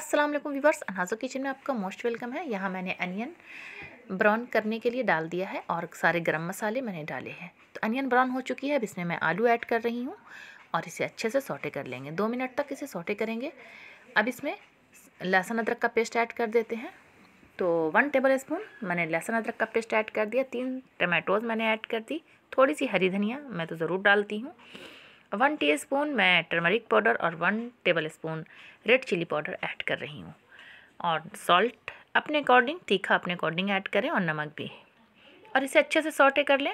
अस्सलाम वालेकुम व्यूवर्स अनाजो किचन में आपका मोस्ट वेलकम है यहाँ मैंने अनियन ब्राउन करने के लिए डाल दिया है और सारे गरम मसाले मैंने डाले हैं तो अनियन ब्राउन हो चुकी है अब इसमें मैं आलू ऐड कर रही हूँ और इसे अच्छे से सोटे कर लेंगे दो मिनट तक इसे सोटे करेंगे अब इसमें लहसुन अदरक का पेस्ट ऐड कर देते हैं तो वन टेबल स्पून मैंने लहसुन अदरक का पेस्ट ऐड कर दिया तीन टमाटोज़ मैंने ऐड कर दी थोड़ी सी हरी धनिया मैं तो ज़रूर डालती हूँ वन टी स्पून मैं टर्मरिक पाउडर और one tablespoon red chilli powder add कर रही हूँ और सॉल्ट अपने अकॉर्डिंग तीखा अपने अकॉर्डिंग ऐड करें और नमक भी और इसे अच्छे से सॉटे कर लें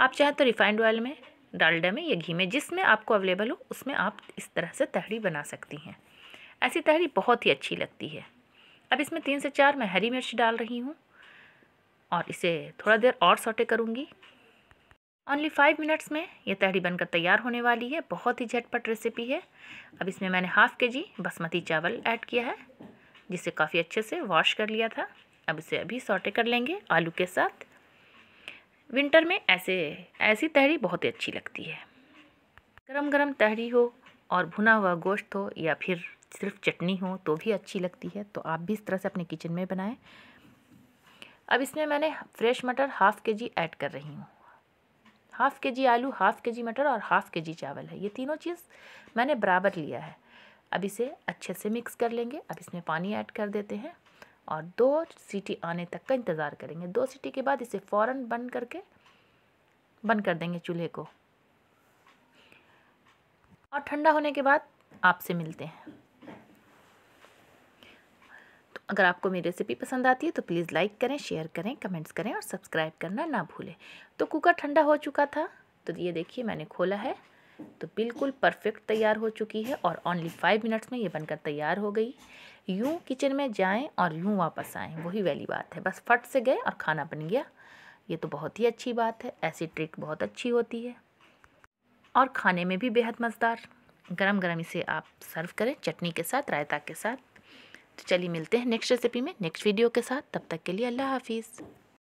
आप चाहें तो रिफाइंड ऑयल में डालडा में या घी में जिसमें आपको अवेलेबल हो उसमें आप इस तरह से तहरी बना सकती हैं ऐसी तहरी बहुत ही अच्छी लगती है अब इसमें तीन से चार मैं हरी मिर्च डाल रही हूँ और इसे थोड़ा देर और सॉटे करूँगी ओनली फाइव मिनट्स में ये तहरी बनकर तैयार होने वाली है बहुत ही झटपट रेसिपी है अब इसमें मैंने हाफ़ के जी बासमती चावल ऐड किया है जिसे काफ़ी अच्छे से वॉश कर लिया था अब इसे अभी सॉटे कर लेंगे आलू के साथ विंटर में ऐसे ऐसी तहरी बहुत ही अच्छी लगती है गरम गरम तहरी हो और भुना हुआ गोश्त हो या फिर सिर्फ चटनी हो तो भी अच्छी लगती है तो आप भी इस तरह से अपने किचन में बनाएं अब इसमें मैंने फ्रेश मटर हाफ़ के जी ऐड कर रही हूँ हाफ़ के जी आलू हाफ़ के जी मटर और हाफ़ के जी चावल है ये तीनों चीज़ मैंने बराबर लिया है अब इसे अच्छे से मिक्स कर लेंगे अब इसमें पानी ऐड कर देते हैं और दो सीटी आने तक का इंतज़ार करेंगे दो सीटी के बाद इसे फ़ौर बंद करके बंद कर देंगे चूल्हे को और ठंडा होने के बाद आपसे मिलते हैं अगर आपको मेरी रेसिपी पसंद आती है तो प्लीज़ लाइक करें शेयर करें कमेंट्स करें और सब्सक्राइब करना ना भूलें तो कुकर ठंडा हो चुका था तो ये देखिए मैंने खोला है तो बिल्कुल परफेक्ट तैयार हो चुकी है और ओनली फाइव मिनट्स में ये बनकर तैयार हो गई यूँ किचन में जाएं और यूँ वापस आएं वही वाली बात है बस फट से गए और खाना बन गया ये तो बहुत ही अच्छी बात है ऐसी ट्रिक बहुत अच्छी होती है और खाने में भी बेहद मज़ेदार गरम गरम इसे आप सर्व करें चटनी के साथ रायता के साथ तो चलिए मिलते हैं नेक्स्ट रेसिपी में नेक्स्ट वीडियो के साथ तब तक के लिए अल्लाह हाफिज़